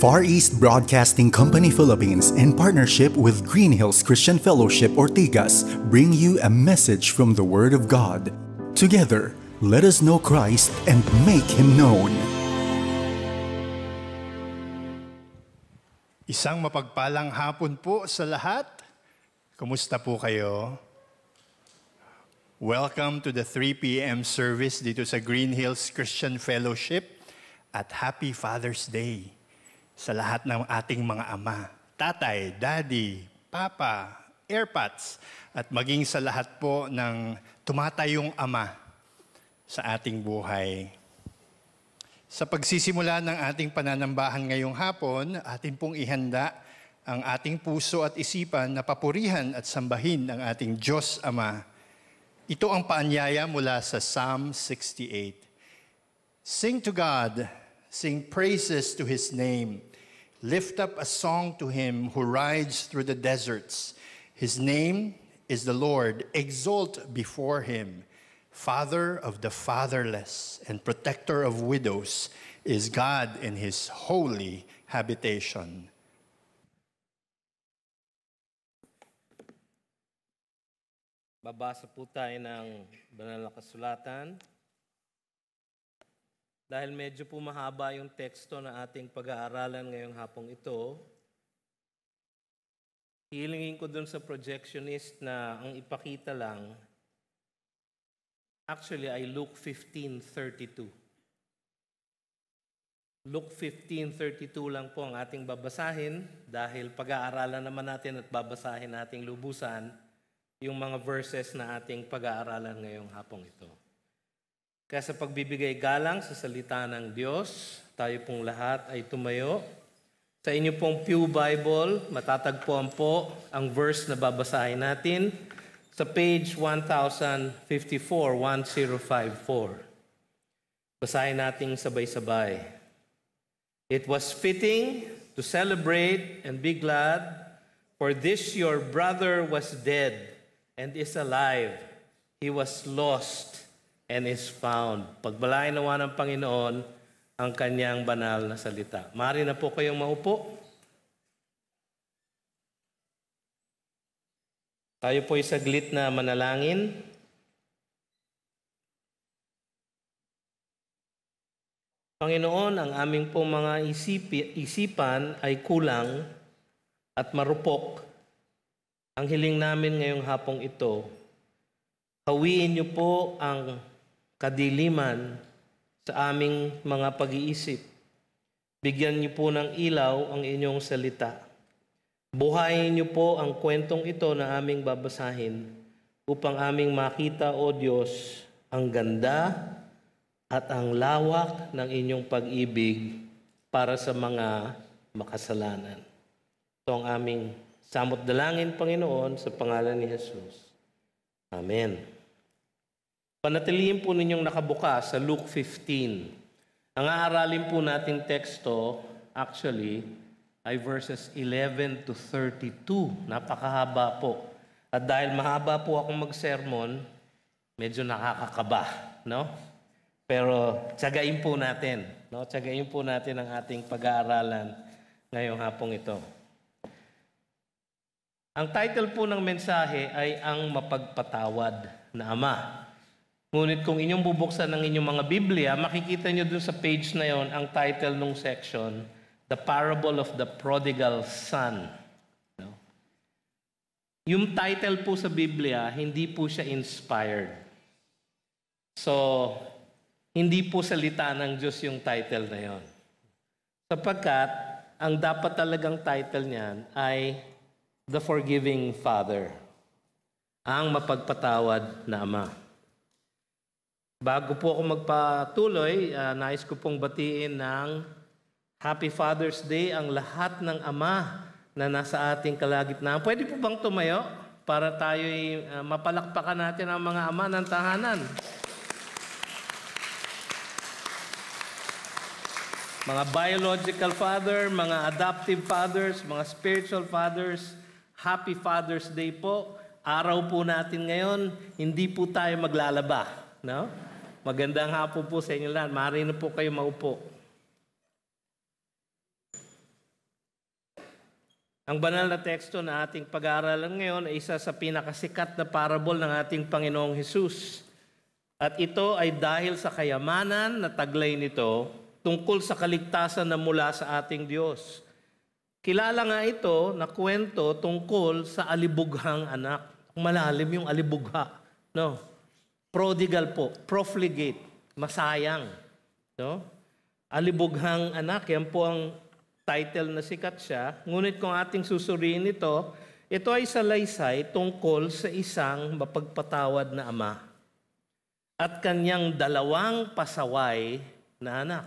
Far East Broadcasting Company Philippines in partnership with Green Hills Christian Fellowship Ortigas bring you a message from the Word of God. Together, let us know Christ and make Him known. Isang mapagpalang hapon po sa lahat. Kumusta po kayo? Welcome to the 3 p.m. service dito sa Green Hills Christian Fellowship at Happy Father's Day sa lahat ng ating mga ama, tatay, daddy, papa, airpods, at maging sa lahat po ng tumatayong ama sa ating buhay. Sa pagsisimula ng ating pananambahan ngayong hapon, atin pong ihanda ang ating puso at isipan na papurihan at sambahin ang ating Diyos Ama. Ito ang paanyaya mula sa Psalm 68. Sing to God, Sing praises to his name. Lift up a song to him who rides through the deserts. His name is the Lord. Exult before him. Father of the fatherless and protector of widows is God in his holy habitation. Babasa po tayo ng banal na kasulatan Dahil medyo po mahaba yung teksto na ating pag-aaralan ngayong hapong ito, hilingin ko dun sa projectionist na ang ipakita lang, actually ay Luke 15.32. Luke 15.32 lang po ang ating babasahin dahil pag-aaralan naman natin at babasahin nating lubusan yung mga verses na ating pag-aaralan ngayong hapong ito. Kaya sa pagbibigay galang sa salita ng Diyos, tayo pong lahat ay tumayo. Sa inyo pong Pew Bible, matatagpuan po ang verse na babasahin natin sa page 1054, 1054. Basahin natin sabay-sabay. It was fitting to celebrate and be glad For this your brother was dead and is alive. He was lost and is found. Pagbalain nawa ng Panginoon ang kanyang banal na salita. Mari na po kayong maupo. Tayo po'y saglit na manalangin. Panginoon, ang aming pong mga isipi, isipan ay kulang at marupok. Ang hiling namin ngayong hapong ito, hawiin niyo po ang kadiliman sa aming mga pag-iisip. Bigyan niyo po ng ilaw ang inyong salita. Buhayin niyo po ang kwentong ito na aming babasahin upang aming makita, O Diyos, ang ganda at ang lawak ng inyong pag-ibig para sa mga makasalanan. Ito ang aming samot dalangin, Panginoon, sa pangalan ni Jesus. Amen. Panatiliin po ninyong nakabuka sa Luke 15. Ang aaralin po nating teksto, actually, ay verses 11 to 32. Napakahaba po. At dahil mahaba po akong mag-sermon, medyo nakakakaba, no? Pero tsagain po natin, no? Tsagain po natin ang ating pag-aaralan ngayong hapong ito. Ang title po ng mensahe ay Ang Mapagpatawad na Ama. Ngunit kung inyong bubuksan ang inyong mga Biblia, makikita nyo dun sa page na yon ang title ng section, The Parable of the Prodigal Son. No? Yung title po sa Biblia, hindi po siya inspired. So, hindi po salita ng Diyos yung title na yon. Sapagkat, ang dapat talagang title niyan ay The Forgiving Father, ang mapagpatawad na Ama. Bago po ako magpatuloy, uh, nais ko pong batiin ng Happy Father's Day ang lahat ng ama na nasa ating kalagitnaan. Pwede po bang tumayo para tayo uh, ah, mapalakpakan natin ang mga ama ng tahanan? Mga biological father, mga adoptive fathers, mga spiritual fathers, Happy Father's Day po. Araw po natin ngayon, hindi po tayo maglalaba. No? Magandang hapon po sa inyo lahat. Maaari na po kayo maupo. Ang banal na teksto na ating pag-aaralan ngayon ay isa sa pinakasikat na parable ng ating Panginoong Hesus. At ito ay dahil sa kayamanan na taglay nito tungkol sa kaligtasan na mula sa ating Diyos. Kilala nga ito na kwento tungkol sa alibughang anak. Malalim yung alibugha. No? Prodigal po, profligate, masayang. No? Alibughang anak, yan po ang title na sikat siya. Ngunit kung ating susuriin ito, ito ay salaysay tungkol sa isang mapagpatawad na ama at kanyang dalawang pasaway na anak.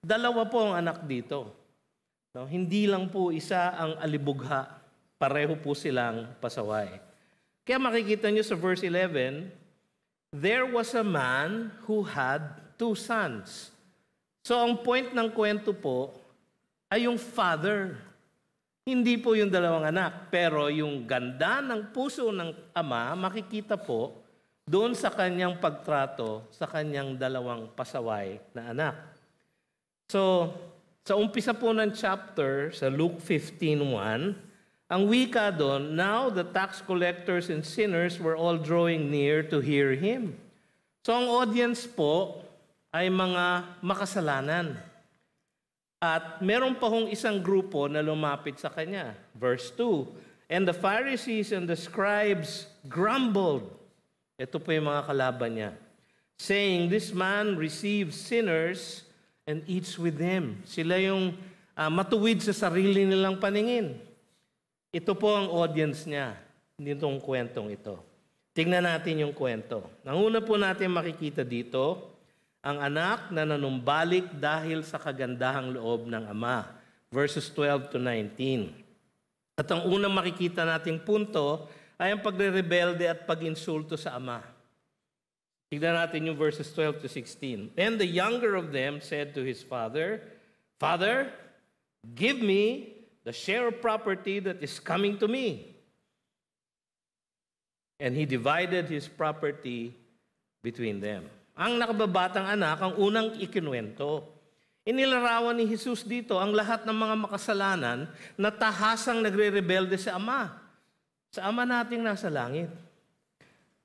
Dalawa po ang anak dito. No, hindi lang po isa ang alibugha, pareho po silang pasaway. Kaya makikita nyo sa verse 11, there was a man who had two sons. So ang point ng kwento po ay yung father. Hindi po yung dalawang anak, pero yung ganda ng puso ng ama makikita po doon sa kanyang pagtrato sa kanyang dalawang pasaway na anak. So, sa umpisa po ng chapter, sa Luke 15.1, ang wika doon, now the tax collectors and sinners were all drawing near to hear him. So ang audience po ay mga makasalanan. At meron pa hong isang grupo na lumapit sa kanya. Verse 2, And the Pharisees and the scribes grumbled. Ito po yung mga kalaban niya. Saying, this man receives sinners and eats with them. Sila yung uh, matuwid sa sarili nilang paningin. Ito po ang audience niya nitong kwentong ito. Tingnan natin yung kwento. Ang una po natin makikita dito, ang anak na nanumbalik dahil sa kagandahang loob ng ama. Verses 12 to 19. At ang unang makikita nating punto ay ang pagre-rebelde at pag-insulto sa ama. Tignan natin yung verses 12 to 16. And the younger of them said to his father, Father, give me the share of property that is coming to me. And he divided his property between them. Ang nakababatang anak, ang unang ikinuwento. Inilarawan ni Jesus dito ang lahat ng mga makasalanan na tahasang nagre-rebelde sa Ama. Sa Ama nating nasa langit.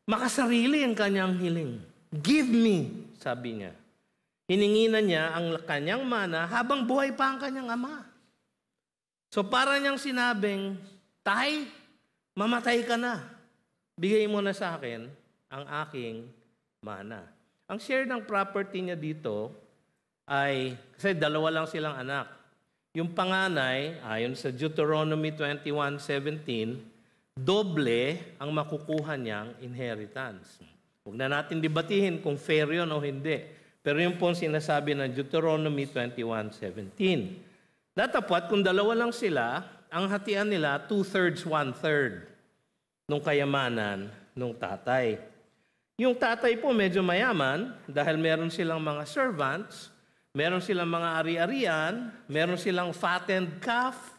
Makasarili ang kanyang hiling. Give me, sabi niya. Hiningi na niya ang kanyang mana habang buhay pa ang kanyang ama. So para niyang sinabing, Tay, mamatay ka na. Bigay mo na sa akin ang aking mana. Ang share ng property niya dito ay, kasi dalawa lang silang anak. Yung panganay, ayon sa Deuteronomy 21.17, doble ang makukuha niyang inheritance. Huwag na natin debatihin kung fair yun o hindi. Pero yun po ang sinasabi ng Deuteronomy 21.17. Natapat kung dalawa lang sila, ang hatian nila two-thirds, one-third nung kayamanan nung tatay. Yung tatay po medyo mayaman dahil meron silang mga servants, meron silang mga ari-arian, meron silang fattened calf.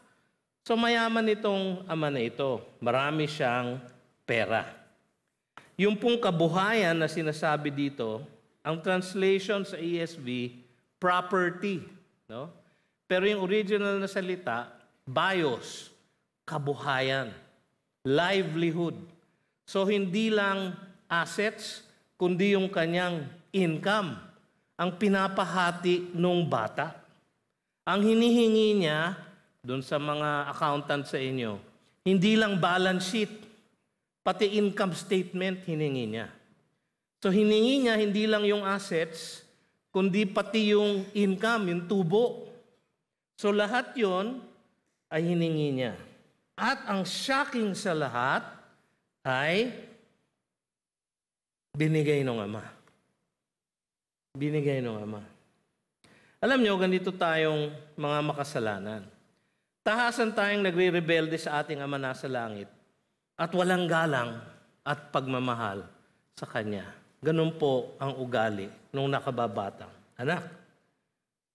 So mayaman itong ama na ito. Marami siyang pera. Yung pong kabuhayan na sinasabi dito, ang translation sa ESV, property. No? Pero yung original na salita, bios, kabuhayan, livelihood. So hindi lang assets, kundi yung kanyang income ang pinapahati nung bata. Ang hinihingi niya doon sa mga accountant sa inyo, hindi lang balance sheet, pati income statement hiningi niya. So hiningi niya hindi lang yung assets, kundi pati yung income, yung tubo So lahat yon ay hiningi niya. At ang shocking sa lahat ay binigay ng Ama. Binigay ng Ama. Alam niyo, ganito tayong mga makasalanan. Tahasan tayong nagre-rebelde sa ating Ama nasa langit at walang galang at pagmamahal sa Kanya. Ganun po ang ugali nung nakababatang anak.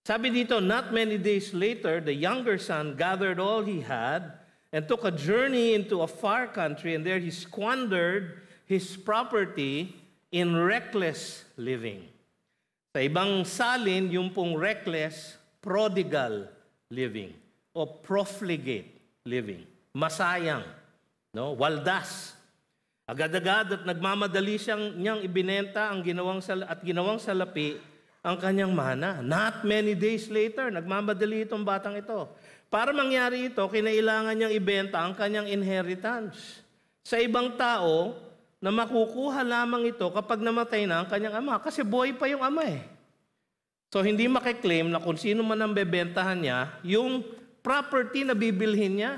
Sabi dito, not many days later, the younger son gathered all he had and took a journey into a far country, and there he squandered his property in reckless living. Sa ibang salin, yung pong reckless, prodigal living o profligate living. Masayang, no? waldas. Agad-agad at nagmamadali siyang niyang ibinenta ang ginawang at ginawang salapi ang kanyang mana. Not many days later, nagmamadali itong batang ito. Para mangyari ito, kinailangan niyang ibenta ang kanyang inheritance. Sa ibang tao, na makukuha lamang ito kapag namatay na ang kanyang ama. Kasi buhay pa yung ama eh. So hindi makiklaim na kung sino man ang bebentahan niya, yung property na bibilhin niya.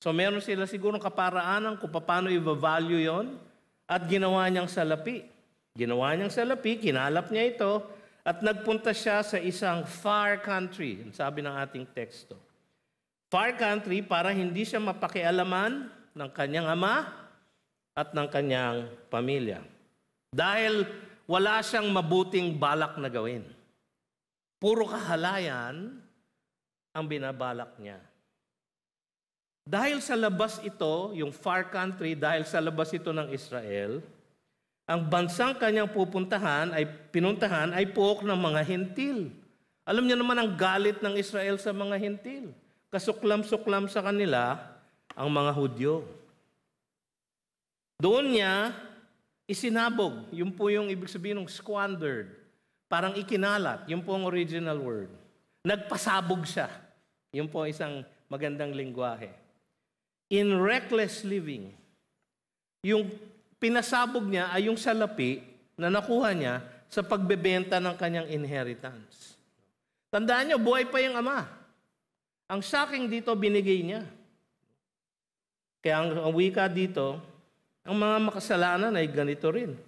So meron sila siguro kaparaanan kung paano i-value yon at ginawa niyang salapi. Ginawa niyang salapi, kinalap niya ito, at nagpunta siya sa isang far country, sabi ng ating teksto. Far country para hindi siya mapakialaman ng kanyang ama at ng kanyang pamilya. Dahil wala siyang mabuting balak na gawin. Puro kahalayan ang binabalak niya. Dahil sa labas ito, yung far country, dahil sa labas ito ng Israel, ang bansang kanyang pupuntahan ay pinuntahan ay puok ng mga hintil. Alam niyo naman ang galit ng Israel sa mga hintil. Kasuklam-suklam sa kanila ang mga Hudyo. Doon niya isinabog. Yun po yung ibig sabihin ng squandered. Parang ikinalat. Yun po ang original word. Nagpasabog siya. Yun po isang magandang lingwahe. In reckless living, yung pinasabog niya ay yung salapi na nakuha niya sa pagbebenta ng kanyang inheritance. Tandaan niyo, buhay pa yung ama. Ang saking dito binigay niya. Kaya ang, wika dito, ang mga makasalanan ay ganito rin.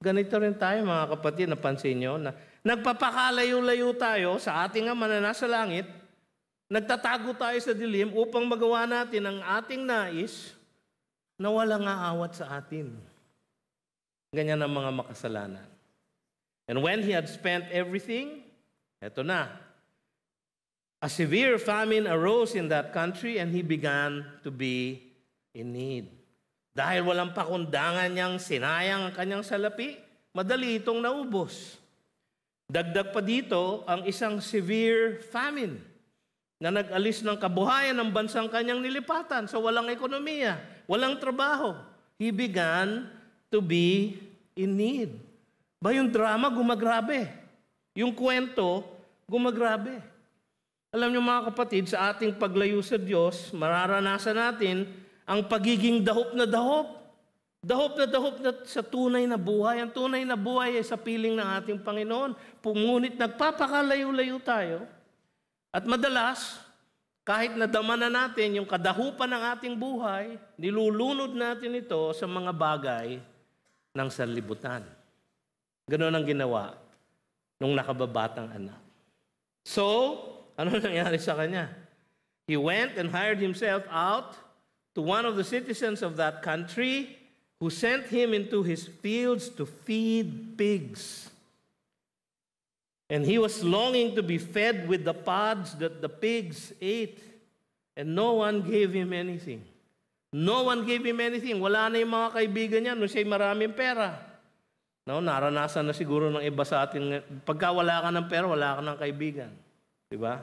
Ganito rin tayo mga kapatid, napansin nyo na nagpapakalayo-layo tayo sa ating ama na nasa langit, nagtatago tayo sa dilim upang magawa natin ang ating nais na walang aawat sa atin. Ganyan ang mga makasalanan. And when he had spent everything, eto na, a severe famine arose in that country and he began to be in need. Dahil walang pakundangan niyang sinayang ang kanyang salapi, madali itong naubos. Dagdag pa dito ang isang severe famine na nag-alis ng kabuhayan ng bansang kanyang nilipatan. So walang ekonomiya, walang trabaho. He began to be in need. Ba yung drama gumagrabe. Yung kwento gumagrabe. Alam niyo mga kapatid, sa ating paglayo sa Diyos, mararanasan natin ang pagiging dahop na dahop. Dahop na dahop na sa tunay na buhay. Ang tunay na buhay ay sa piling ng ating Panginoon. Pumunit, nagpapakalayo-layo tayo. At madalas, kahit nadama na natin yung kadahupan ng ating buhay, nilulunod natin ito sa mga bagay ng sanlibutan. Ganun ang ginawa nung nakababatang anak. So, ano nangyari sa kanya? He went and hired himself out to one of the citizens of that country who sent him into his fields to feed pigs. And he was longing to be fed with the pods that the pigs ate, and no one gave him anything. No one gave him anything. Wala na yung mga kaibigan niya nung siya'y maraming pera. No, naranasan na siguro ng iba sa atin. Pagka wala ka ng pera, wala ka ng kaibigan. Di ba?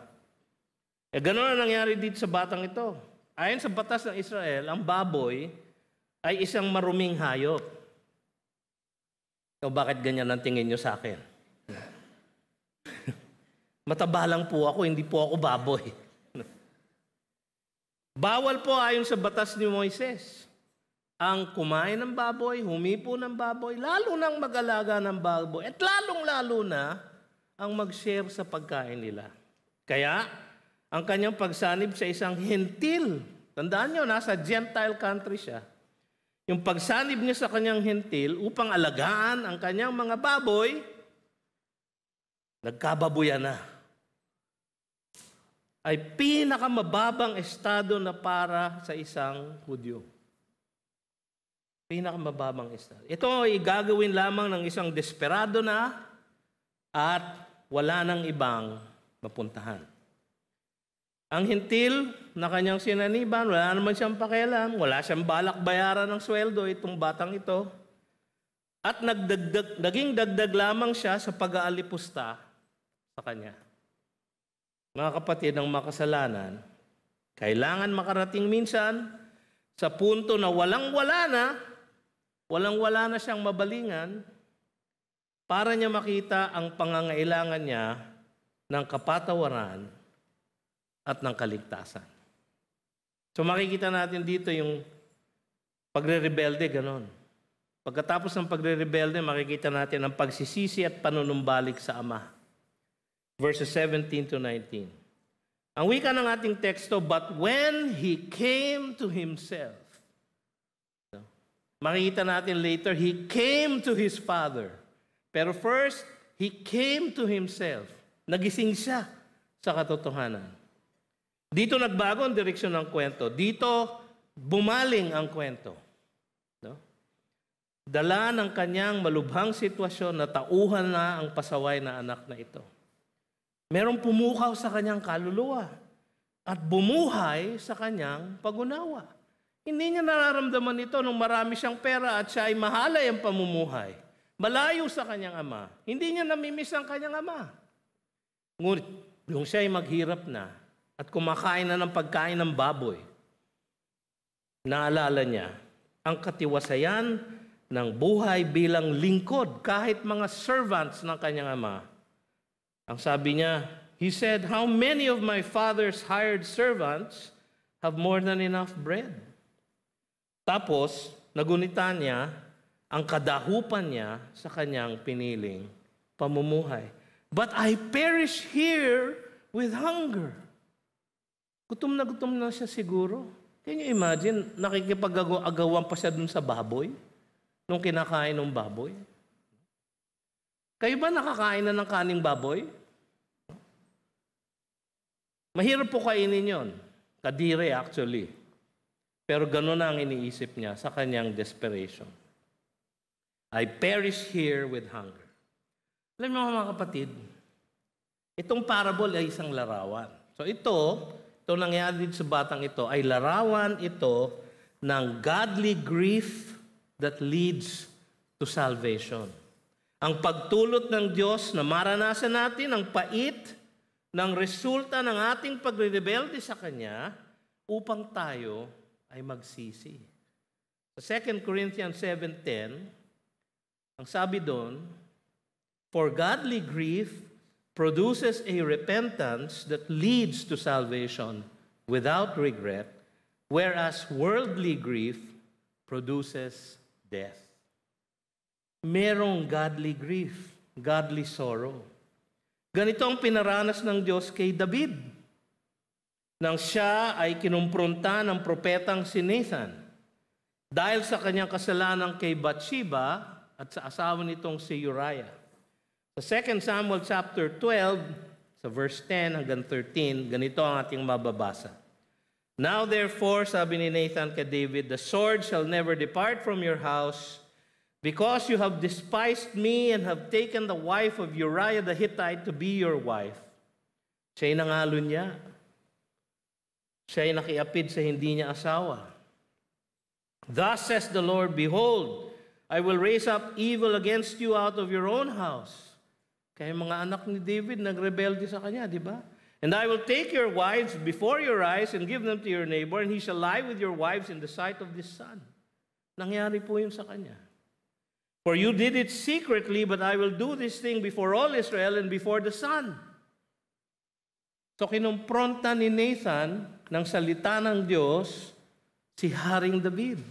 E eh, gano'n na nangyari dito sa batang ito. Ayon sa batas ng Israel, ang baboy ay isang maruming hayop. O bakit ganyan ang tingin niyo sa akin? Mataba lang po ako, hindi po ako baboy. Bawal po ayon sa batas ni Moises ang kumain ng baboy, humipo ng baboy, lalo nang mag-alaga ng baboy, at lalong-lalo na ang mag-share sa pagkain nila. Kaya, ang kanyang pagsanib sa isang hentil, tandaan nyo, nasa Gentile country siya, yung pagsanib niya sa kanyang hentil upang alagaan ang kanyang mga baboy, nagkababuya na ay pinakamababang estado na para sa isang Hudyo. Pinakamababang estado. Ito ay gagawin lamang ng isang desperado na at wala nang ibang mapuntahan. Ang hintil na kanyang sinaniban, wala naman siyang pakialam, wala siyang balak bayaran ng sweldo itong batang ito. At nagdagdag, naging dagdag lamang siya sa pag-aalipusta sa kanya mga kapatid, ang makasalanan, kailangan makarating minsan sa punto na walang-wala na, walang-wala na siyang mabalingan para niya makita ang pangangailangan niya ng kapatawaran at ng kaligtasan. So makikita natin dito yung pagre-rebelde, ganon. Pagkatapos ng pagre-rebelde, makikita natin ang pagsisisi at panunumbalik sa Ama verses 17 to 19. Ang wika ng ating teksto, But when he came to himself, makikita natin later, he came to his father. Pero first, he came to himself. Nagising siya sa katotohanan. Dito nagbago ang direksyon ng kwento. Dito, bumaling ang kwento. No? Dala ng kanyang malubhang sitwasyon na tauhan na ang pasaway na anak na ito. Merong pumukaw sa kanyang kaluluwa at bumuhay sa kanyang pagunawa. Hindi niya nararamdaman ito nung marami siyang pera at siya ay mahalay ang pamumuhay. Malayo sa kanyang ama. Hindi niya namimiss ang kanyang ama. Ngunit, nung siya ay maghirap na at kumakain na ng pagkain ng baboy, naalala niya ang katiwasayan ng buhay bilang lingkod kahit mga servants ng kanyang ama ang sabi niya, He said, How many of my father's hired servants have more than enough bread? Tapos, nagunita niya ang kadahupan niya sa kanyang piniling pamumuhay. But I perish here with hunger. Gutom na gutom na siya siguro. Can you imagine, nakikipag-agawan pa siya dun sa baboy? Nung kinakain ng baboy? Kayo ba nakakain na ng kaning baboy? Mahirap po kainin yon. Kadiri actually. Pero ganun na ang iniisip niya sa kanyang desperation. I perish here with hunger. Alam mo mga kapatid, itong parable ay isang larawan. So ito, ito nangyari sa batang ito, ay larawan ito ng godly grief that leads to salvation. Ang pagtulot ng Diyos na maranasan natin ang pait ng resulta ng ating pagre-rebelde sa Kanya upang tayo ay magsisi. Sa 2 Corinthians 7.10, ang sabi doon, For godly grief produces a repentance that leads to salvation without regret, whereas worldly grief produces death merong godly grief, godly sorrow. Ganito ang pinaranas ng Diyos kay David nang siya ay kinumpronta ng propetang si Nathan dahil sa kanyang kasalanan kay Bathsheba at sa asawa nitong si Uriah. Sa 2 Samuel chapter 12, sa verse 10 hanggang 13, ganito ang ating mababasa. Now therefore, sabi ni Nathan kay David, the sword shall never depart from your house, Because you have despised me and have taken the wife of Uriah the Hittite to be your wife. Siya'y nangalo niya. Siya'y nakiapid sa hindi niya asawa. Thus says the Lord, Behold, I will raise up evil against you out of your own house. Kaya mga anak ni David nagrebelde sa kanya, di ba? And I will take your wives before your eyes and give them to your neighbor, and he shall lie with your wives in the sight of this son. Nangyari po yun sa kanya. For you did it secretly, but I will do this thing before all Israel and before the sun. So kinumpronta ni Nathan ng salita ng Diyos si Haring David.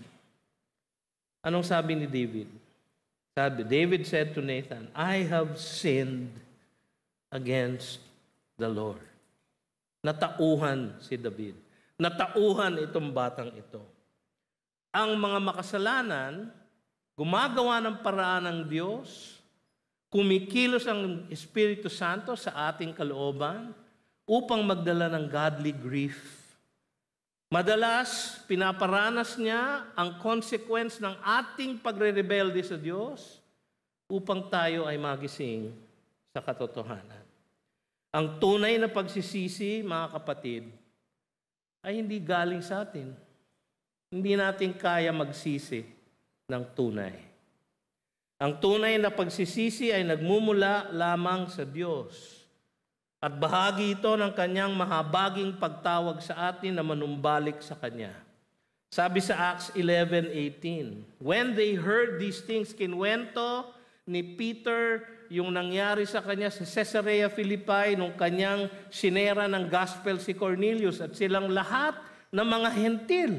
Anong sabi ni David? Sabi, David said to Nathan, I have sinned against the Lord. Natauhan si David. Natauhan itong batang ito. Ang mga makasalanan, Gumagawa ng paraan ng Diyos, kumikilos ang Espiritu Santo sa ating kalooban upang magdala ng godly grief. Madalas, pinaparanas niya ang consequence ng ating pagre-rebelde sa Diyos upang tayo ay magising sa katotohanan. Ang tunay na pagsisisi, mga kapatid, ay hindi galing sa atin. Hindi natin kaya magsisi ng tunay. Ang tunay na pagsisisi ay nagmumula lamang sa Diyos. At bahagi ito ng kanyang mahabaging pagtawag sa atin na manumbalik sa kanya. Sabi sa Acts 11:18, When they heard these things, kinwento ni Peter yung nangyari sa kanya sa Caesarea Philippi nung kanyang sinera ng gospel si Cornelius at silang lahat ng mga hentil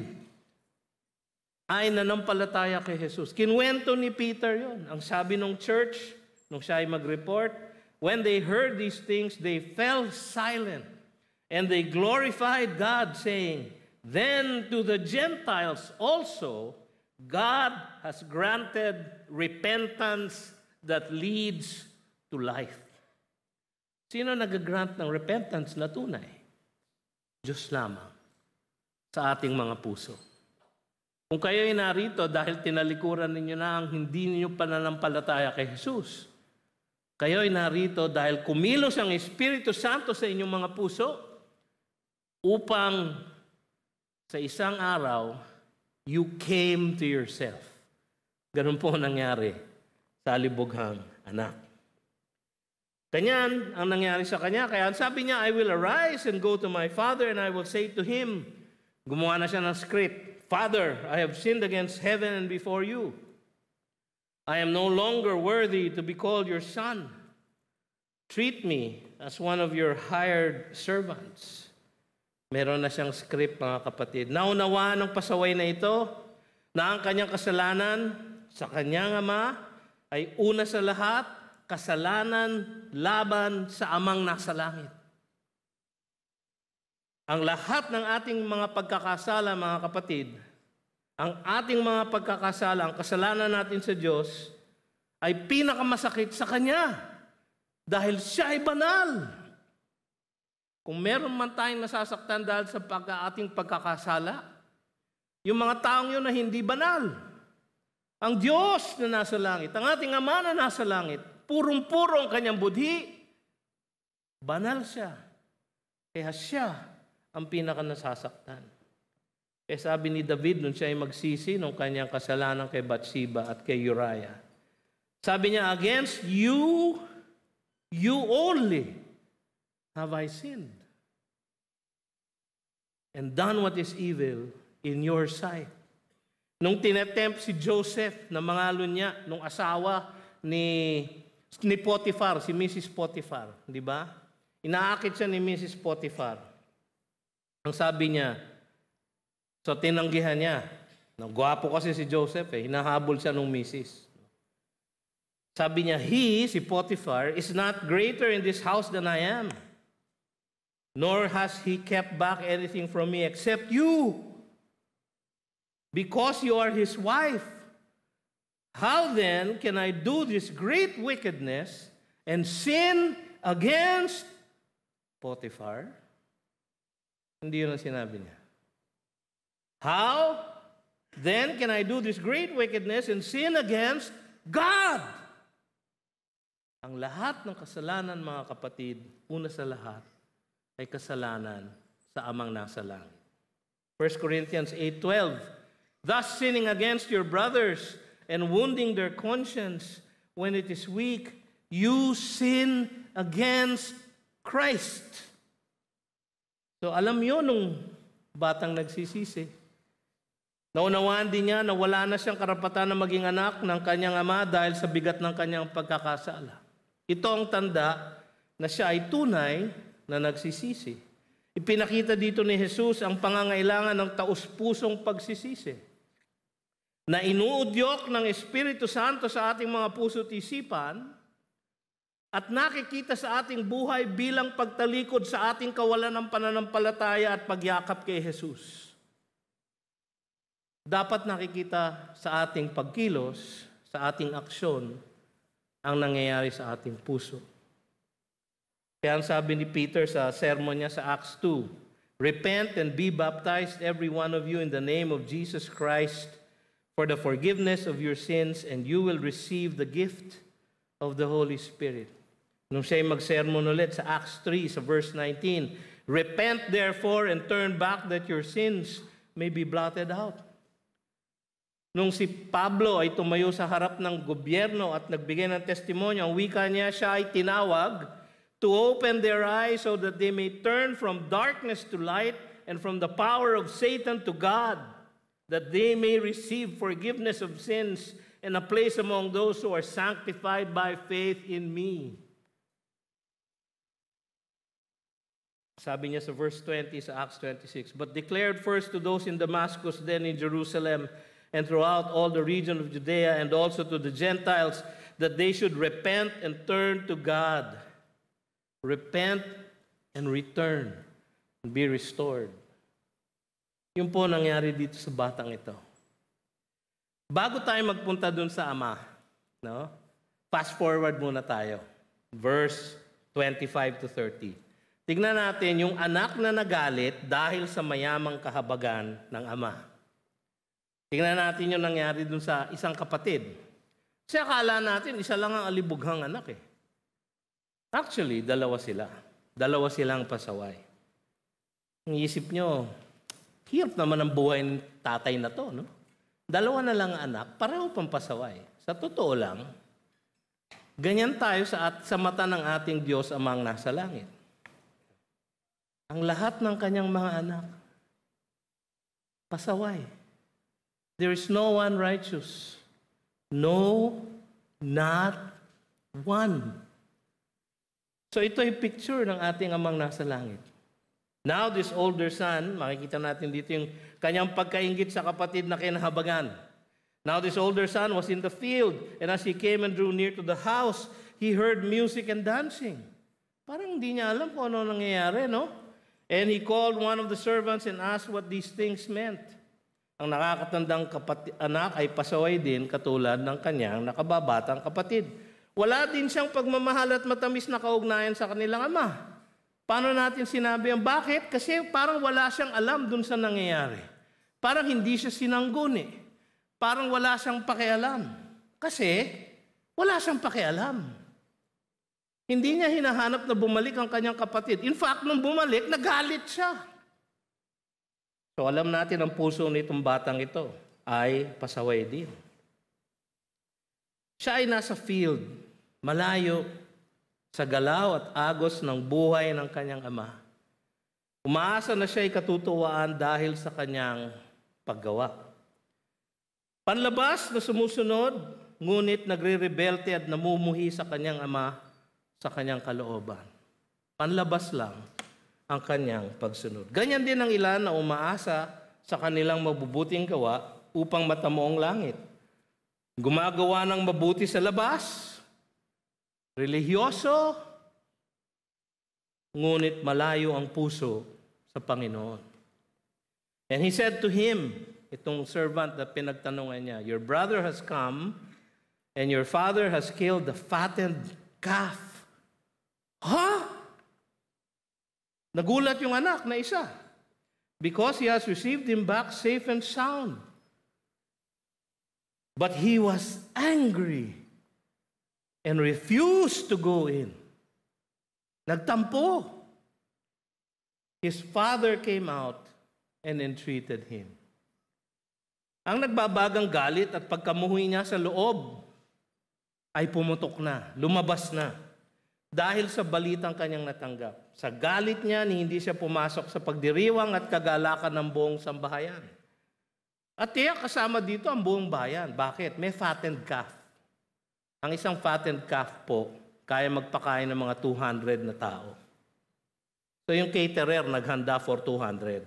ay nanampalataya kay Jesus. Kinwento ni Peter yon. Ang sabi ng church, nung siya ay mag-report, when they heard these things, they fell silent. And they glorified God, saying, Then to the Gentiles also, God has granted repentance that leads to life. Sino nag-grant ng repentance na tunay? Diyos lamang sa ating mga puso. Kung kayo ay narito dahil tinalikuran ninyo na ang hindi ninyo pananampalataya kay Jesus. Kayo ay narito dahil kumilos ang Espiritu Santo sa inyong mga puso upang sa isang araw, you came to yourself. Ganun po nangyari sa alibughang anak. Kanyan ang nangyari sa kanya. Kaya sabi niya, I will arise and go to my father and I will say to him, gumawa na siya ng script. Father, I have sinned against heaven and before you. I am no longer worthy to be called your son. Treat me as one of your hired servants. Meron na siyang script mga kapatid. Naunawa ng pasaway na ito na ang kanyang kasalanan sa kanyang ama ay una sa lahat kasalanan laban sa amang nasa langit ang lahat ng ating mga pagkakasala, mga kapatid, ang ating mga pagkakasala, ang kasalanan natin sa Diyos, ay pinakamasakit sa Kanya dahil siya ay banal. Kung meron man tayong nasasaktan dahil sa pag ating pagkakasala, yung mga taong yun na hindi banal. Ang Diyos na nasa langit, ang ating Ama na nasa langit, purong-puro ang kanyang budhi, banal siya. Kaya siya ang pinaka nasasaktan. Kaya eh, sabi ni David, nung siya ay magsisi nung kanyang kasalanan kay Bathsheba at kay Uriah, sabi niya, against you, you only have I sinned and done what is evil in your sight. Nung tinetempt si Joseph na mangalon niya, nung asawa ni, ni Potiphar, si Mrs. Potiphar, di ba? Inaakit siya ni Mrs. Potiphar. Ang sabi niya, so tinanggihan niya. No, gwapo kasi si Joseph eh, hinahabol siya nung misis. Sabi niya, he, si Potiphar, is not greater in this house than I am. Nor has he kept back anything from me except you. Because you are his wife. How then can I do this great wickedness and sin against Potiphar? Hindi yun ang sinabi niya. How then can I do this great wickedness and sin against God? Ang lahat ng kasalanan, mga kapatid, una sa lahat, ay kasalanan sa amang nasa langit. 1 Corinthians 8.12 Thus sinning against your brothers and wounding their conscience when it is weak, you sin against Christ. So alam yon nung batang nagsisisi. Naunawaan din niya na wala na siyang karapatan na maging anak ng kanyang ama dahil sa bigat ng kanyang pagkakasala. Ito ang tanda na siya ay tunay na nagsisisi. Ipinakita dito ni Jesus ang pangangailangan ng taus-pusong pagsisisi na inuudyok ng Espiritu Santo sa ating mga puso't isipan at nakikita sa ating buhay bilang pagtalikod sa ating kawalan ng pananampalataya at pagyakap kay Jesus. Dapat nakikita sa ating pagkilos, sa ating aksyon, ang nangyayari sa ating puso. Kaya ang sabi ni Peter sa sermon niya sa Acts 2, Repent and be baptized every one of you in the name of Jesus Christ for the forgiveness of your sins and you will receive the gift of the Holy Spirit. Nung siya mag-sermon ulit sa Acts 3, sa verse 19, Repent therefore and turn back that your sins may be blotted out. Nung si Pablo ay tumayo sa harap ng gobyerno at nagbigay ng testimonyo, ang wika niya siya ay tinawag to open their eyes so that they may turn from darkness to light and from the power of Satan to God, that they may receive forgiveness of sins and a place among those who are sanctified by faith in me. Sabi niya sa verse 20 sa Acts 26, But declared first to those in Damascus, then in Jerusalem, and throughout all the region of Judea, and also to the Gentiles, that they should repent and turn to God. Repent and return and be restored. Yun po nangyari dito sa batang ito. Bago tayo magpunta dun sa Ama, no? fast forward muna tayo. Verse 25 to 30. Tignan natin yung anak na nagalit dahil sa mayamang kahabagan ng ama. Tignan natin yung nangyari dun sa isang kapatid. Kasi akala natin, isa lang ang alibughang anak eh. Actually, dalawa sila. Dalawa silang pasaway. Ang isip nyo, hirap naman ang buhay ng tatay na to, no? Dalawa na lang anak, pareho pang pasaway. Sa totoo lang, ganyan tayo sa, at, sa mata ng ating Diyos amang nasa langit ang lahat ng kanyang mga anak. Pasaway. There is no one righteous. No, not one. So ito ay picture ng ating amang nasa langit. Now this older son, makikita natin dito yung kanyang pagkaingit sa kapatid na kinahabagan. Now this older son was in the field, and as he came and drew near to the house, he heard music and dancing. Parang hindi niya alam kung ano nangyayari, no? And he called one of the servants and asked what these things meant. Ang nakakatandang kapati- anak ay pasaway din katulad ng kanyang nakababatang kapatid. Wala din siyang pagmamahal at matamis na kaugnayan sa kanilang ama. Paano natin sinabi ang bakit? Kasi parang wala siyang alam dun sa nangyayari. Parang hindi siya sinangguni. Parang wala siyang pakialam. Kasi wala siyang pakialam. Hindi niya hinahanap na bumalik ang kanyang kapatid. In fact, nung bumalik, nagalit siya. So alam natin ang puso nitong batang ito ay pasaway din. Siya ay nasa field, malayo, sa galaw at agos ng buhay ng kanyang ama. Umaasa na siya ay katutuwaan dahil sa kanyang paggawa. Panlabas na sumusunod, ngunit nagre-rebelte at namumuhi sa kanyang ama sa kanyang kalooban. Panlabas lang ang kanyang pagsunod. Ganyan din ang ilan na umaasa sa kanilang mabubuting gawa upang matamo langit. Gumagawa ng mabuti sa labas, relihiyoso, ngunit malayo ang puso sa Panginoon. And he said to him, itong servant na pinagtanungan niya, Your brother has come, and your father has killed the fattened calf Ha? Nagulat yung anak na isa. Because he has received him back safe and sound. But he was angry and refused to go in. Nagtampo. His father came out and entreated him. Ang nagbabagang galit at pagkamuhi niya sa loob ay pumutok na, lumabas na dahil sa balitang kanyang natanggap. Sa galit niya, hindi siya pumasok sa pagdiriwang at kagalakan ng buong sambahayan. At tiyak kasama dito ang buong bayan. Bakit? May fattened calf. Ang isang fattened calf po, kaya magpakain ng mga 200 na tao. So yung caterer naghanda for 200.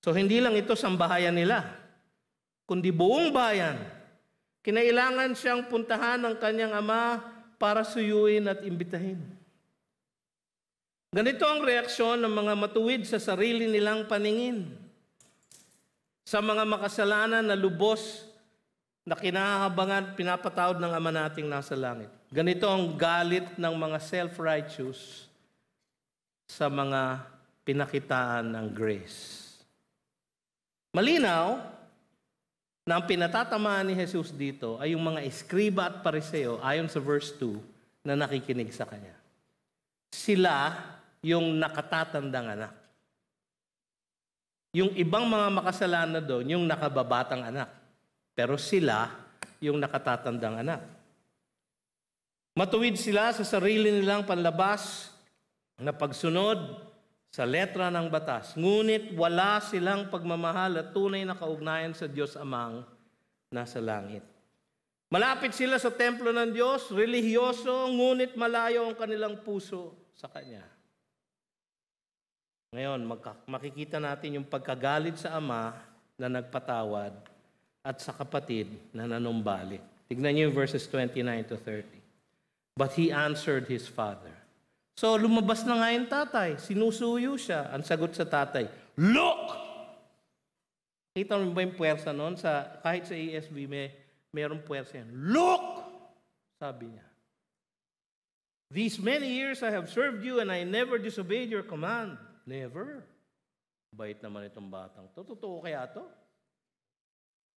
So hindi lang ito sambahayan nila, kundi buong bayan. Kinailangan siyang puntahan ng kanyang ama para suyuin at imbitahin. Ganito ang reaksyon ng mga matuwid sa sarili nilang paningin. Sa mga makasalanan na lubos na kinaabangan, pinapatawad ng Ama nating nasa langit. Ganito ang galit ng mga self-righteous sa mga pinakitaan ng grace. Malinaw na ang pinatatamaan ni Jesus dito ay yung mga eskriba at pariseo ayon sa verse 2 na nakikinig sa kanya. Sila yung nakatatandang anak. Yung ibang mga makasalanan doon, yung nakababatang anak. Pero sila yung nakatatandang anak. Matuwid sila sa sarili nilang panlabas na pagsunod sa letra ng batas. Ngunit wala silang pagmamahal at tunay na kaugnayan sa Diyos Amang nasa langit. Malapit sila sa templo ng Diyos, relihiyoso, ngunit malayo ang kanilang puso sa Kanya. Ngayon, makikita natin yung pagkagalit sa ama na nagpatawad at sa kapatid na nanumbalik. Tignan niyo yung verses 29 to 30. But he answered his father, So lumabas na nga yung tatay, sinusuyo siya. Ang sagot sa tatay, Look! Kita mo ba yung puwersa noon? Sa, kahit sa ASB, may, mayroong puwersa yan. Look! Sabi niya. These many years I have served you and I never disobeyed your command. Never. Bait naman itong batang to. Totoo kaya to?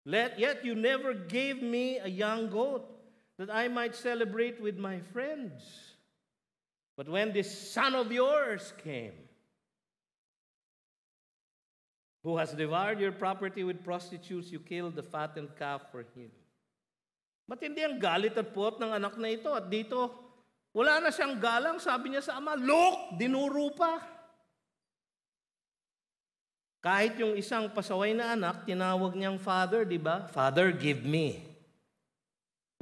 Let, yet you never gave me a young goat that I might celebrate with my friends. But when this son of yours came, who has devoured your property with prostitutes, you killed the fattened calf for him. Ba't hindi ang galit at puot ng anak na ito? At dito, wala na siyang galang. Sabi niya sa ama, Look, dinuro pa. Kahit yung isang pasaway na anak, tinawag niyang father, di ba? Father, give me.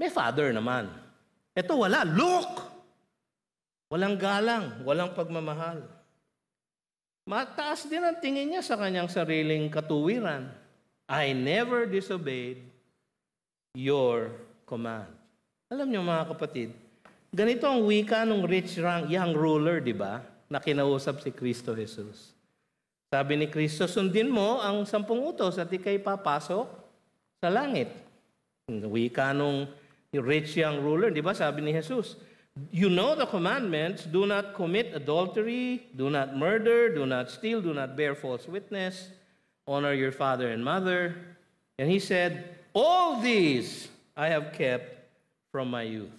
May father naman. Ito wala, look! Walang galang, walang pagmamahal. Mataas din ang tingin niya sa kanyang sariling katuwiran. I never disobeyed your command. Alam niyo mga kapatid, ganito ang wika ng rich young ruler, di ba? Na kinausap si Kristo Jesus. Sabi ni Kristo, sundin mo ang sampung utos at ikay papasok sa langit. Wika nung rich young ruler, di ba? Sabi ni Jesus, You know the commandments do not commit adultery, do not murder, do not steal, do not bear false witness, honor your father and mother. And he said, All these I have kept from my youth.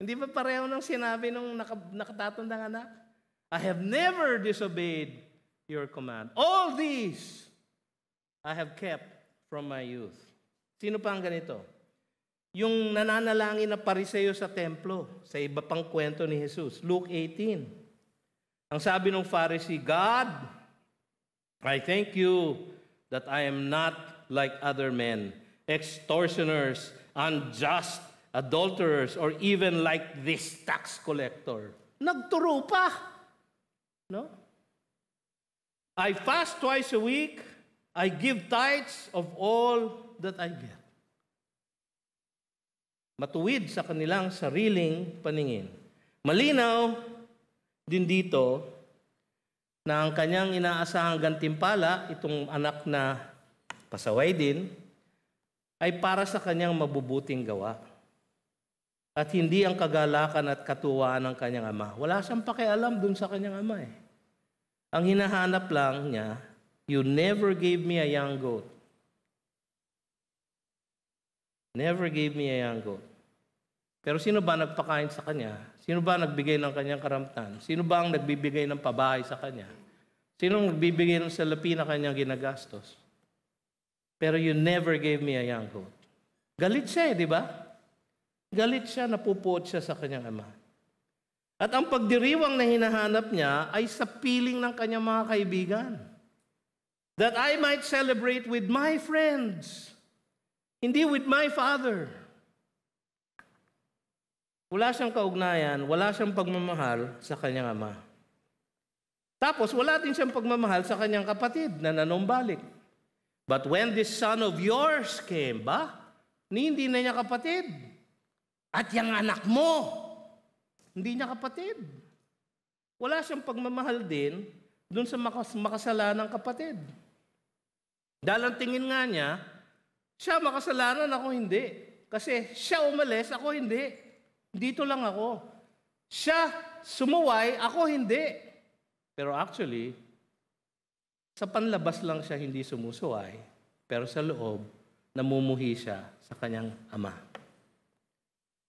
Hindi ba pareho ng sinabi nung nakatatandang anak? I have never disobeyed your command. All these I have kept from my youth. Sino pa ang ganito? yung nananalangin na pariseo sa templo sa iba pang kwento ni Jesus. Luke 18. Ang sabi ng Pharisee, God, I thank you that I am not like other men, extortioners, unjust, adulterers, or even like this tax collector. Nagturo pa. No? I fast twice a week. I give tithes of all that I get matuwid sa kanilang sariling paningin. Malinaw din dito na ang kanyang inaasahang gantimpala, itong anak na pasaway din, ay para sa kanyang mabubuting gawa. At hindi ang kagalakan at katuwaan ng kanyang ama. Wala siyang pakialam dun sa kanyang ama eh. Ang hinahanap lang niya, you never gave me a young goat Never gave me a young goat. Pero sino ba nagpakain sa kanya? Sino ba nagbigay ng kanyang karamtan? Sino ba ang nagbibigay ng pabahay sa kanya? Sino ang nagbibigay ng salapi na kanyang ginagastos? Pero you never gave me a young goat. Galit siya eh, di ba? Galit siya, napupuot siya sa kanyang ama. At ang pagdiriwang na hinahanap niya ay sa piling ng kanyang mga kaibigan. That I might celebrate with my friends. Hindi with my father. Wala siyang kaugnayan, wala siyang pagmamahal sa kanyang ama. Tapos wala din siyang pagmamahal sa kanyang kapatid na nanumbalik. But when this son of yours came, ba? Ni hindi na niya kapatid. At yung anak mo, hindi niya kapatid. Wala siyang pagmamahal din dun sa makas- makasalanang kapatid. Dahil ang tingin nga niya, siya makasalanan, ako hindi. Kasi siya umalis, ako hindi. Dito lang ako. Siya sumuway, ako hindi. Pero actually, sa panlabas lang siya hindi sumusuway, pero sa loob, namumuhi siya sa kanyang ama.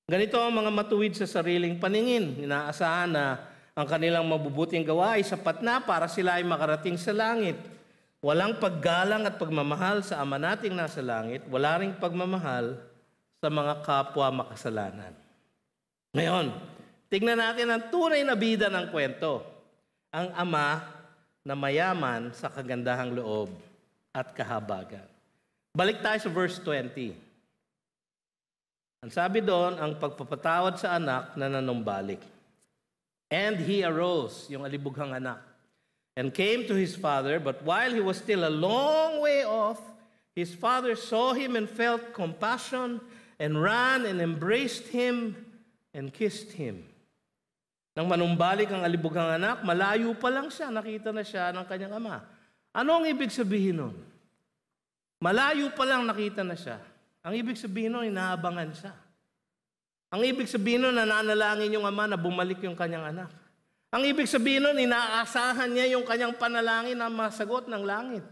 Ganito ang mga matuwid sa sariling paningin. Inaasahan na ang kanilang mabubuting gawa ay sapat na para sila ay makarating sa langit. Walang paggalang at pagmamahal sa Ama nating nasa langit, wala ring pagmamahal sa mga kapwa makasalanan. Ngayon, tignan natin ang tunay na bida ng kwento. Ang ama na mayaman sa kagandahang loob at kahabagan. Balik tayo sa verse 20. Ang sabi doon, ang pagpapatawad sa anak na nanumbalik. And he arose, yung alibughang anak and came to his father. But while he was still a long way off, his father saw him and felt compassion and ran and embraced him and kissed him. Nang manumbalik ang alibugang anak, malayo pa lang siya, nakita na siya ng kanyang ama. Ano ang ibig sabihin nun? Malayo pa lang nakita na siya. Ang ibig sabihin nun, inaabangan siya. Ang ibig sabihin nun, nananalangin yung ama na bumalik yung kanyang anak. Ang ibig sabihin nun, inaasahan niya yung kanyang panalangin na masagot ng langit.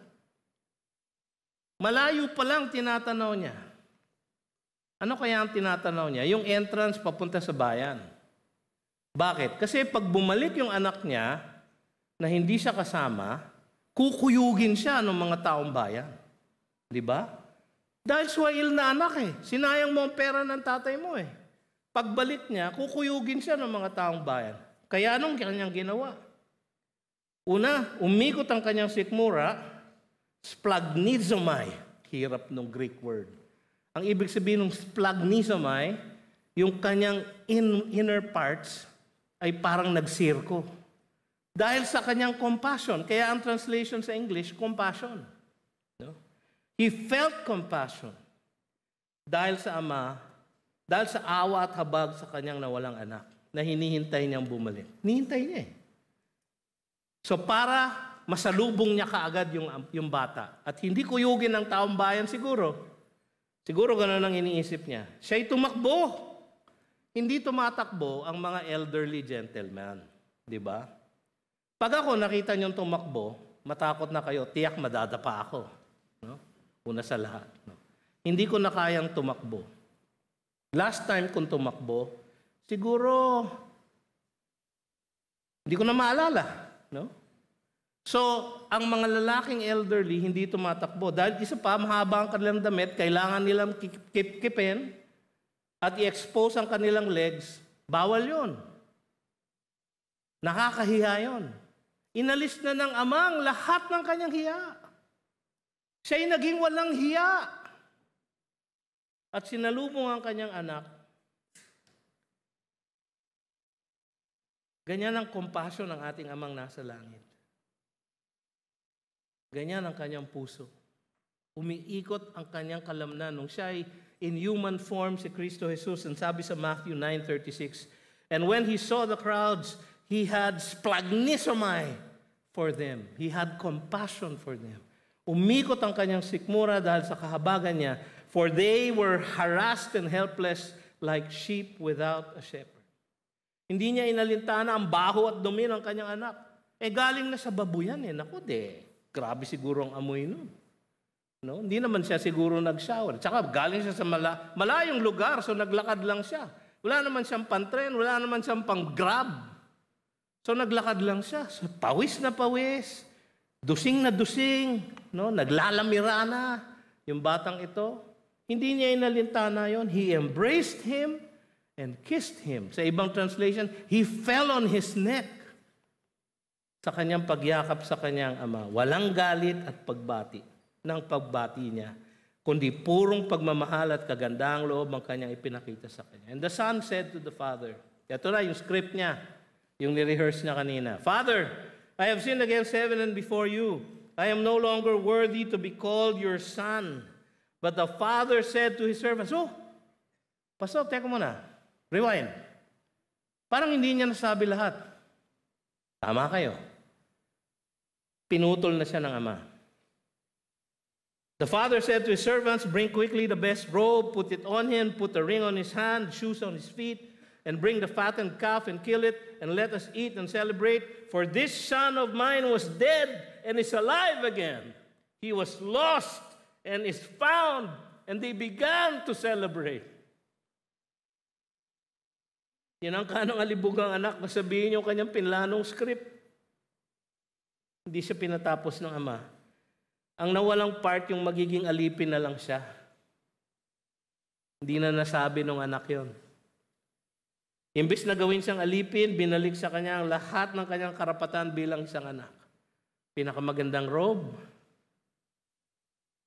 Malayo pa lang tinatanaw niya. Ano kaya ang tinatanaw niya? Yung entrance papunta sa bayan. Bakit? Kasi pag bumalik yung anak niya na hindi siya kasama, kukuyugin siya ng mga taong bayan. Di ba? Dahil swahil na anak eh. Sinayang mo ang pera ng tatay mo eh. Pagbalik niya, kukuyugin siya ng mga taong bayan. Kaya anong kanyang ginawa? Una, umikot ang kanyang sikmura, splagnizomai. Hirap ng Greek word. Ang ibig sabihin ng splagnizomai, yung kanyang in, inner parts ay parang nagsirko. Dahil sa kanyang compassion. Kaya ang translation sa English, compassion. No? He felt compassion dahil sa ama, dahil sa awa at habag sa kanyang nawalang anak na hinihintay niyang bumalik. Hinihintay niya eh. So para masalubong niya kaagad yung, um, yung bata at hindi kuyugin ng taong bayan siguro, siguro ganun ang iniisip niya. Siya'y tumakbo. Hindi tumatakbo ang mga elderly gentleman. Di ba? Pag ako nakita niyong tumakbo, matakot na kayo, tiyak madadapa ako. No? Una sa lahat. No? Hindi ko na kayang tumakbo. Last time kung tumakbo, siguro, hindi ko na maalala. No? So, ang mga lalaking elderly, hindi tumatakbo. Dahil isa pa, mahaba ang kanilang damit, kailangan nilang kipkipin at i-expose ang kanilang legs. Bawal yon. Nakakahiya yon. Inalis na ng amang lahat ng kanyang hiya. Siya'y naging walang hiya. At sinalubong ang kanyang anak Ganyan ang compassion ng ating amang nasa langit. Ganyan ang kanyang puso. Umiikot ang kanyang kalamnan. Nung siya ay in human form si Kristo Jesus, and sabi sa Matthew 9.36, And when he saw the crowds, he had splagnisomai for them. He had compassion for them. Umikot ang kanyang sikmura dahil sa kahabagan niya, for they were harassed and helpless like sheep without a shepherd. Hindi niya inalintana ang baho at dumi ng kanyang anak. Eh galing na sa babo yan eh. Naku de, grabe siguro ang amoy nun. No? Hindi naman siya siguro nag-shower. Tsaka galing siya sa mala- malayong lugar, so naglakad lang siya. Wala naman siyang pantren, wala naman siyang pang-grab. So naglakad lang siya. So, pawis na pawis. Dusing na dusing. No? Naglalamira na yung batang ito. Hindi niya inalintana yon. He embraced him and kissed him. Sa ibang translation, he fell on his neck sa kanyang pagyakap sa kanyang ama. Walang galit at pagbati ng pagbati niya, kundi purong pagmamahal at kagandang loob ang kanyang ipinakita sa kanya. And the son said to the father, ito na yung script niya, yung ni-rehearse niya kanina, Father, I have sinned against heaven and before you. I am no longer worthy to be called your son. But the father said to his servants, Oh, Pastor, teka muna. Rewind. Parang hindi niya nasabi lahat. Tama kayo. Pinutol na siya ng ama. The father said to his servants, Bring quickly the best robe, put it on him, put the ring on his hand, shoes on his feet, and bring the fattened calf and kill it, and let us eat and celebrate. For this son of mine was dead and is alive again. He was lost and is found, and they began to celebrate. Yan ang kanang alibugang anak, masabihin yung kanyang pinlanong script. Hindi siya pinatapos ng ama. Ang nawalang part, yung magiging alipin na lang siya. Hindi na nasabi ng anak yon. Imbis na gawin siyang alipin, binalik sa kanya ang lahat ng kanyang karapatan bilang isang anak. Pinakamagandang robe,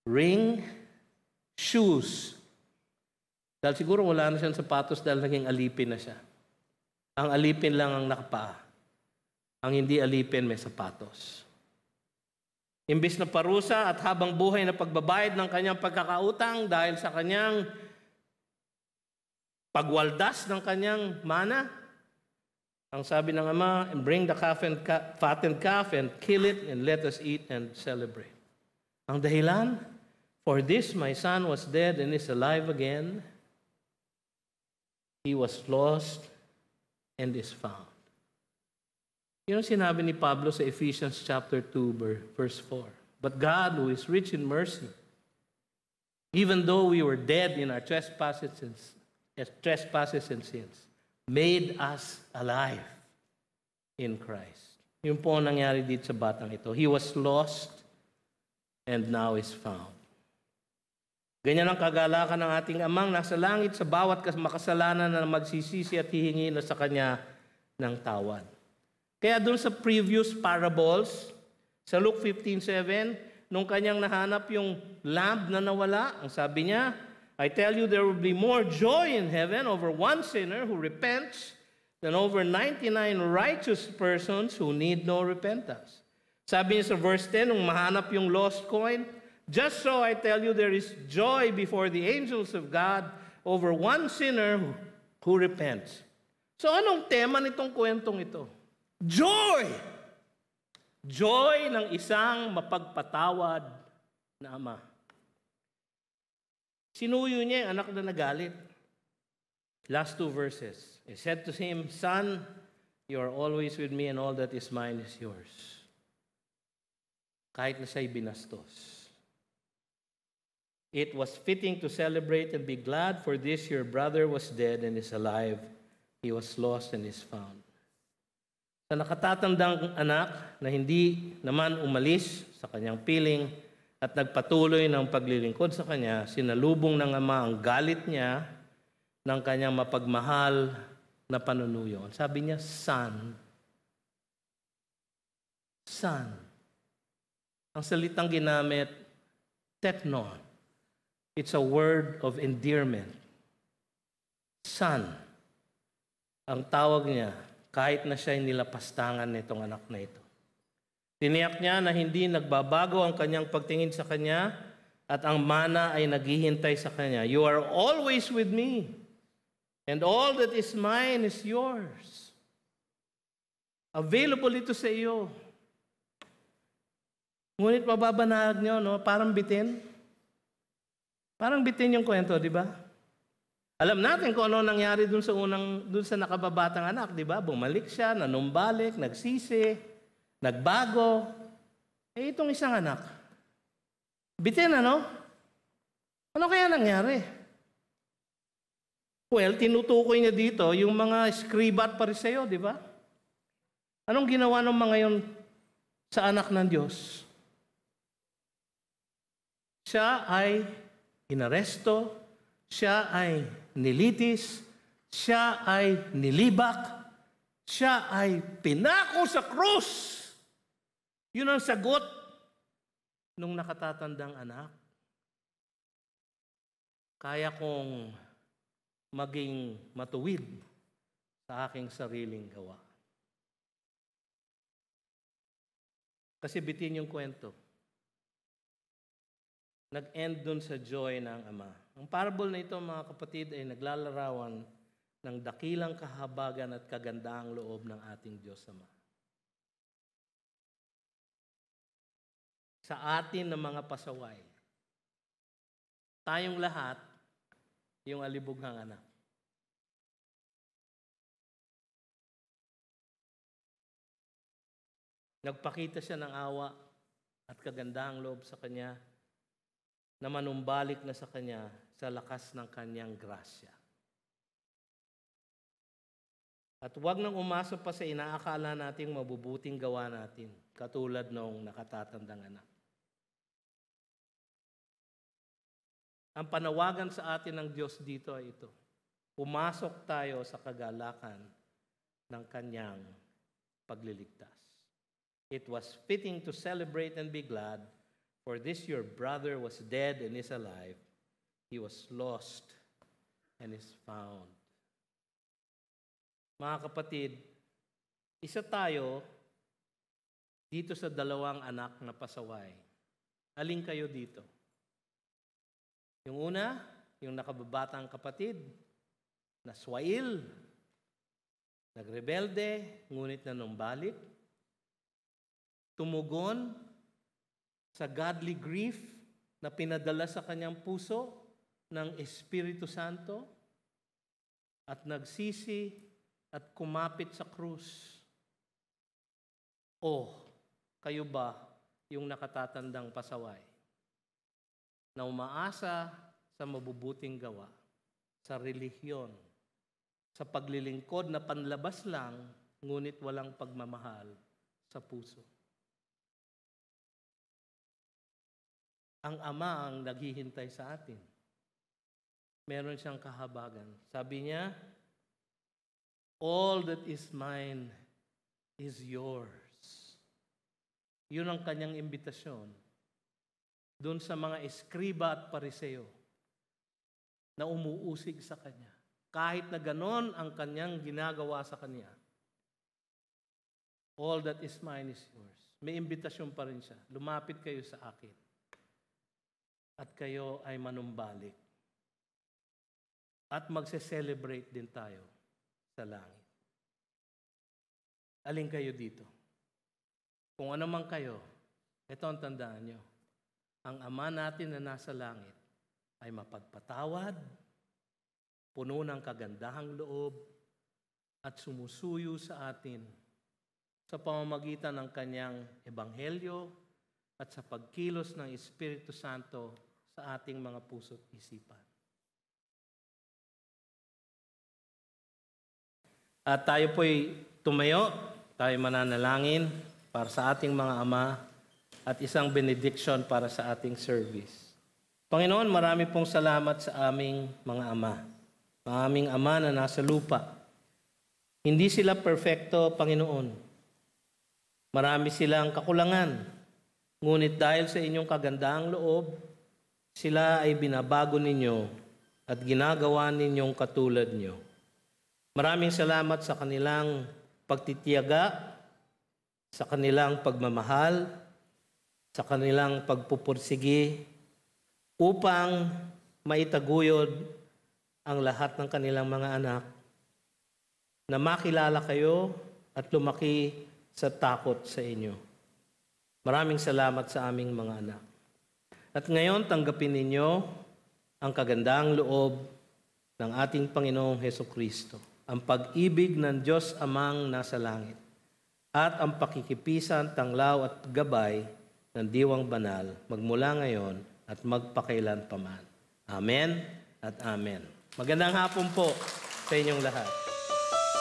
ring, shoes. Dahil siguro wala na siyang sapatos dahil naging alipin na siya. Ang alipin lang ang nakapa. Ang hindi alipin may sapatos. Imbis na parusa at habang buhay na pagbabayad ng kanyang pagkakautang dahil sa kanyang pagwaldas ng kanyang mana, ang sabi ng Ama, bring the calf and ca- fattened calf and kill it and let us eat and celebrate. Ang dahilan, for this my son was dead and is alive again. He was lost and is found. You know, sinabi ni Pablo sa Ephesians chapter 2 verse 4. But God who is rich in mercy, even though we were dead in our trespasses and, eh, trespasses and sins, made us alive in Christ. Yun po nangyari dito sa batang ito. He was lost and now is found. Ganyan ang kagalakan ng ating amang nasa langit sa bawat makasalanan na magsisisi at hihingi na sa kanya ng tawad. Kaya doon sa previous parables, sa Luke 15.7, nung kanyang nahanap yung lamb na nawala, ang sabi niya, I tell you there will be more joy in heaven over one sinner who repents than over 99 righteous persons who need no repentance. Sabi niya sa verse 10, nung mahanap yung lost coin, Just so I tell you, there is joy before the angels of God over one sinner who, repents. So anong tema nitong kwentong ito? Joy! Joy ng isang mapagpatawad na ama. Sinuyo niya yung anak na nagalit. Last two verses. He said to him, Son, you are always with me and all that is mine is yours. Kahit na siya'y binastos. It was fitting to celebrate and be glad, for this your brother was dead and is alive. He was lost and is found. Sa nakatatandang anak na hindi naman umalis sa kanyang piling at nagpatuloy ng paglilingkod sa kanya, sinalubong ng ama ang galit niya ng kanyang mapagmahal na panunuyo. Sabi niya, Son. Son. Ang salitang ginamit, teknon. It's a word of endearment. Son, ang tawag niya, kahit na siya'y nilapastangan nitong anak na ito. Tiniyak niya na hindi nagbabago ang kanyang pagtingin sa kanya at ang mana ay naghihintay sa kanya. You are always with me and all that is mine is yours. Available ito sa iyo. Ngunit mababanahag niyo, no? parang bitin. Parang bitin yung kwento, di ba? Alam natin kung ano nangyari dun sa unang dun sa nakababatang anak, di ba? Bumalik siya, nanumbalik, nagsisi, nagbago. Eh itong isang anak. Bitin ano? Ano kaya nangyari? Well, tinutukoy niya dito yung mga skriba at sa'yo, di ba? Anong ginawa ng mga yon sa anak ng Diyos? Siya ay inaresto, siya ay nilitis, siya ay nilibak, siya ay pinako sa krus. Yun ang sagot nung nakatatandang anak. Kaya kong maging matuwid sa aking sariling gawa. Kasi bitin yung kwento nag-end dun sa joy ng Ama. Ang parable na ito, mga kapatid, ay naglalarawan ng dakilang kahabagan at kagandaang loob ng ating Diyos Ama. Sa atin ng mga pasaway, tayong lahat, yung alibog ng anak. Nagpakita siya ng awa at kagandahang loob sa kanya na manumbalik na sa Kanya sa lakas ng Kanyang grasya. At huwag nang umasa pa sa inaakala nating mabubuting gawa natin, katulad noong nakatatandang anak. Ang panawagan sa atin ng Diyos dito ay ito. Umasok tayo sa kagalakan ng Kanyang pagliligtas. It was fitting to celebrate and be glad For this your brother was dead and is alive. He was lost and is found. Mga kapatid, isa tayo dito sa dalawang anak na pasaway. Aling kayo dito? Yung una, yung nakababatang kapatid, na swail, nagrebelde, ngunit nanumbalik, tumugon, sa godly grief na pinadala sa kanyang puso ng Espiritu Santo at nagsisi at kumapit sa krus. O, kayo ba yung nakatatandang pasaway na umaasa sa mabubuting gawa, sa relihiyon, sa paglilingkod na panlabas lang, ngunit walang pagmamahal sa puso. ang Ama ang naghihintay sa atin. Meron siyang kahabagan. Sabi niya, All that is mine is yours. Yun ang kanyang imbitasyon. Doon sa mga eskriba at pariseo na umuusig sa kanya. Kahit na ganon ang kanyang ginagawa sa kanya. All that is mine is yours. May imbitasyon pa rin siya. Lumapit kayo sa akin at kayo ay manumbalik. At magse-celebrate din tayo sa langit. Alin kayo dito? Kung ano man kayo, ito ang tandaan nyo. Ang Ama natin na nasa langit ay mapagpatawad, puno ng kagandahang loob, at sumusuyo sa atin sa pamamagitan ng kanyang ebanghelyo at sa pagkilos ng Espiritu Santo sa ating mga puso't isipan. At tayo po'y tumayo, tayo mananalangin para sa ating mga ama at isang benediction para sa ating service. Panginoon, marami pong salamat sa aming mga ama, mga aming ama na nasa lupa. Hindi sila perfecto, Panginoon. Marami silang kakulangan. Ngunit dahil sa inyong kagandaang loob, sila ay binabago ninyo at ginagawa ninyong katulad nyo. Maraming salamat sa kanilang pagtitiyaga, sa kanilang pagmamahal, sa kanilang pagpupursigi upang maitaguyod ang lahat ng kanilang mga anak na makilala kayo at lumaki sa takot sa inyo. Maraming salamat sa aming mga anak. At ngayon, tanggapin ninyo ang kagandang loob ng ating Panginoong Heso Kristo, ang pag-ibig ng Diyos Amang nasa langit, at ang pakikipisan, tanglaw at gabay ng Diwang Banal magmula ngayon at magpakailan paman. Amen at Amen. Magandang hapon po sa inyong lahat.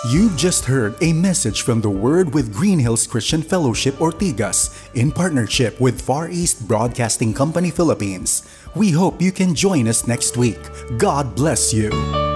You've just heard a message from the Word with Green Hills Christian Fellowship Ortigas in partnership with Far East Broadcasting Company Philippines. We hope you can join us next week. God bless you.